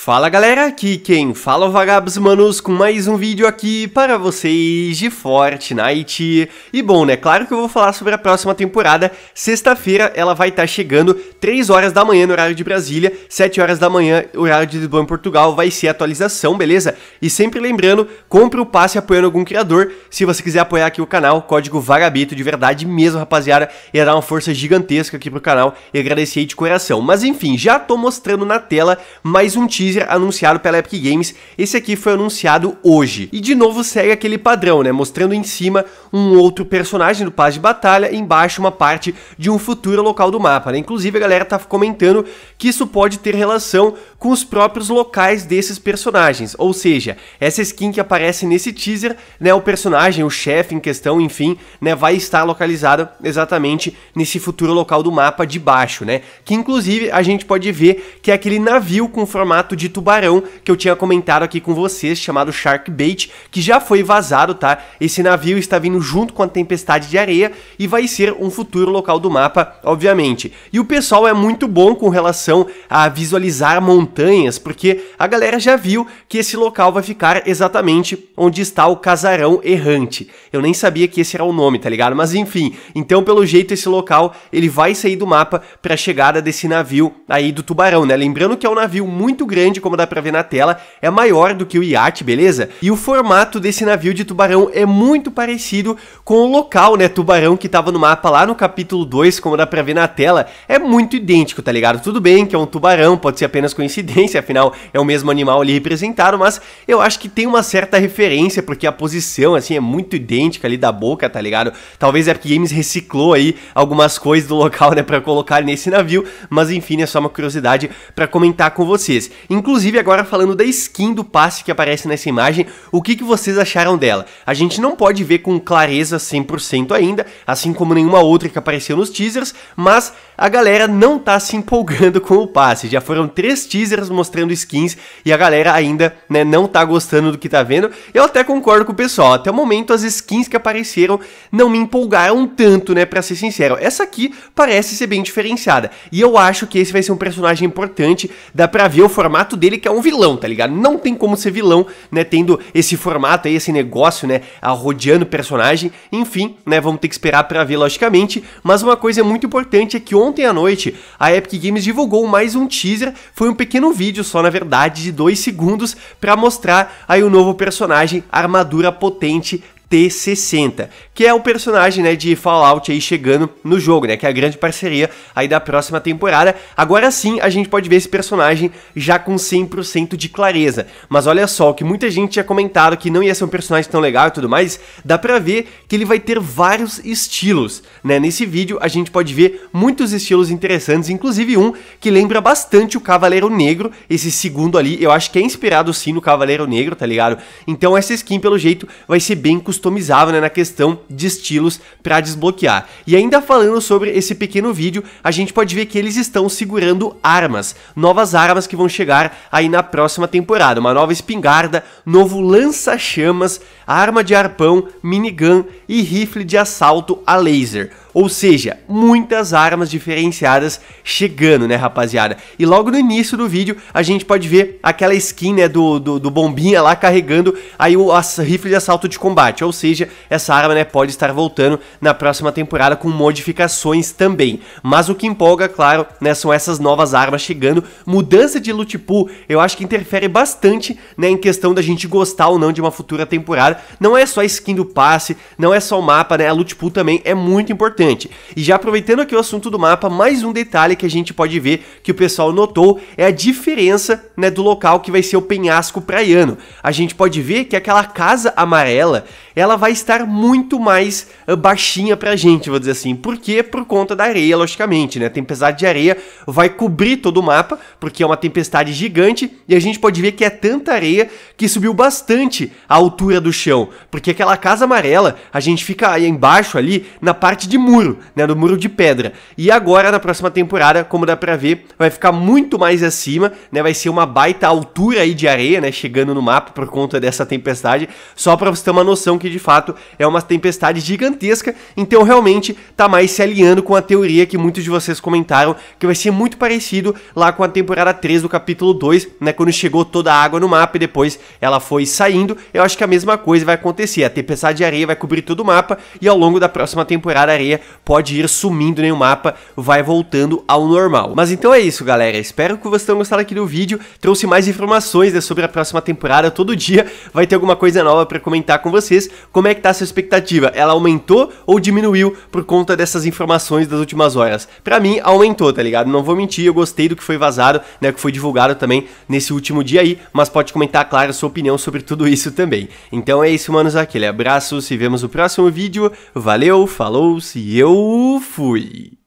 Fala galera, aqui quem fala é o Vagabos Manos com mais um vídeo aqui para vocês de Fortnite. E bom, né, claro que eu vou falar sobre a próxima temporada. Sexta-feira ela vai estar tá chegando 3 horas da manhã no horário de Brasília, 7 horas da manhã horário de Lisboa em Portugal, vai ser a atualização, beleza? E sempre lembrando, compre o passe apoiando algum criador. Se você quiser apoiar aqui o canal, código Vagabito de verdade mesmo, rapaziada, ia dar uma força gigantesca aqui pro canal e agradecer de coração. Mas enfim, já tô mostrando na tela mais um teaser teaser anunciado pela Epic Games. Esse aqui foi anunciado hoje. E de novo segue aquele padrão, né? Mostrando em cima um outro personagem do Paz de Batalha, embaixo uma parte de um futuro local do mapa, né? Inclusive a galera tá comentando que isso pode ter relação com os próprios locais desses personagens. Ou seja, essa skin que aparece nesse teaser, né? O personagem, o chefe em questão, enfim, né? Vai estar localizado exatamente nesse futuro local do mapa de baixo, né? Que inclusive a gente pode ver que é aquele navio com formato de tubarão que eu tinha comentado aqui com vocês, chamado Shark Bait, que já foi vazado, tá? Esse navio está vindo junto com a tempestade de areia e vai ser um futuro local do mapa, obviamente. E o pessoal é muito bom com relação a visualizar montanhas, porque a galera já viu que esse local vai ficar exatamente onde está o casarão errante. Eu nem sabia que esse era o nome, tá ligado? Mas enfim, então pelo jeito esse local ele vai sair do mapa para a chegada desse navio aí do tubarão, né? Lembrando que é um navio muito grande grande, como dá pra ver na tela, é maior do que o iate, beleza? E o formato desse navio de tubarão é muito parecido com o local, né, tubarão que tava no mapa lá no capítulo 2, como dá pra ver na tela, é muito idêntico, tá ligado? Tudo bem que é um tubarão, pode ser apenas coincidência, afinal é o mesmo animal ali representado, mas eu acho que tem uma certa referência, porque a posição, assim, é muito idêntica ali da boca, tá ligado? Talvez é porque Games reciclou aí algumas coisas do local, né, pra colocar nesse navio, mas enfim, é só uma curiosidade pra comentar com vocês. Em Inclusive, agora falando da skin do passe que aparece nessa imagem, o que, que vocês acharam dela? A gente não pode ver com clareza 100% ainda, assim como nenhuma outra que apareceu nos teasers, mas a galera não tá se empolgando com o passe. Já foram três teasers mostrando skins e a galera ainda né, não tá gostando do que tá vendo. Eu até concordo com o pessoal. Até o momento, as skins que apareceram não me empolgaram tanto, né? Pra ser sincero. Essa aqui parece ser bem diferenciada. E eu acho que esse vai ser um personagem importante. Dá pra ver o formato dele, que é um vilão, tá ligado? Não tem como ser vilão, né? Tendo esse formato aí, esse negócio, né? Rodeando o personagem. Enfim, né? Vamos ter que esperar pra ver, logicamente. Mas uma coisa muito importante é que ontem à noite, a Epic Games divulgou mais um teaser, foi um pequeno vídeo só na verdade de 2 segundos para mostrar aí o um novo personagem, armadura potente T60, que é o personagem né, de Fallout aí chegando no jogo, né? Que é a grande parceria aí da próxima temporada. Agora sim a gente pode ver esse personagem já com 100% de clareza. Mas olha só, o que muita gente tinha comentado que não ia ser um personagem tão legal e tudo mais, dá pra ver que ele vai ter vários estilos, né? Nesse vídeo a gente pode ver muitos estilos interessantes, inclusive um que lembra bastante o Cavaleiro Negro, esse segundo ali, eu acho que é inspirado sim no Cavaleiro Negro, tá ligado? Então essa skin, pelo jeito, vai ser bem customizável customizável né, na questão de estilos para desbloquear. E ainda falando sobre esse pequeno vídeo, a gente pode ver que eles estão segurando armas, novas armas que vão chegar aí na próxima temporada, uma nova espingarda, novo lança-chamas, arma de arpão, minigun e rifle de assalto a laser. Ou seja, muitas armas diferenciadas chegando, né, rapaziada? E logo no início do vídeo, a gente pode ver aquela skin, né, do, do, do bombinha lá carregando aí o rifle de assalto de combate. Ou seja, essa arma, né, pode estar voltando na próxima temporada com modificações também. Mas o que empolga, claro, né, são essas novas armas chegando. Mudança de loot pool, eu acho que interfere bastante, né, em questão da gente gostar ou não de uma futura temporada. Não é só a skin do passe, não é só o mapa, né, a loot pool também é muito importante importante. E já aproveitando aqui o assunto do mapa, mais um detalhe que a gente pode ver que o pessoal notou é a diferença né, do local que vai ser o penhasco praiano. A gente pode ver que aquela casa amarela, ela vai estar muito mais baixinha pra gente, vou dizer assim. Por quê? Por conta da areia, logicamente, né? Tempestade de areia vai cobrir todo o mapa, porque é uma tempestade gigante, e a gente pode ver que é tanta areia que subiu bastante a altura do chão, porque aquela casa amarela, a gente fica embaixo ali na parte de muro, né, do muro de pedra. E agora na próxima temporada, como dá para ver, vai ficar muito mais acima, né, vai ser uma baita altura aí de areia, né, chegando no mapa por conta dessa tempestade, só para você ter uma noção que de fato é uma tempestade gigantesca. Então realmente tá mais se alinhando com a teoria que muitos de vocês comentaram, que vai ser muito parecido lá com a temporada 3 do capítulo 2, né, quando chegou toda a água no mapa e depois ela foi saindo. Eu acho que a mesma coisa vai acontecer. A tempestade de areia vai cobrir todo o mapa e ao longo da próxima temporada a areia pode ir sumindo em mapa, vai voltando ao normal. Mas então é isso, galera. Espero que vocês tenham gostado aqui do vídeo. Trouxe mais informações né, sobre a próxima temporada. Todo dia vai ter alguma coisa nova para comentar com vocês. Como é que tá a sua expectativa? Ela aumentou ou diminuiu por conta dessas informações das últimas horas? Para mim, aumentou, tá ligado? Não vou mentir, eu gostei do que foi vazado, né, que foi divulgado também nesse último dia aí, mas pode comentar, claro, a sua opinião sobre tudo isso também. Então é isso, manos, aquele abraço, se vemos no próximo vídeo, valeu, falou, se eu fui.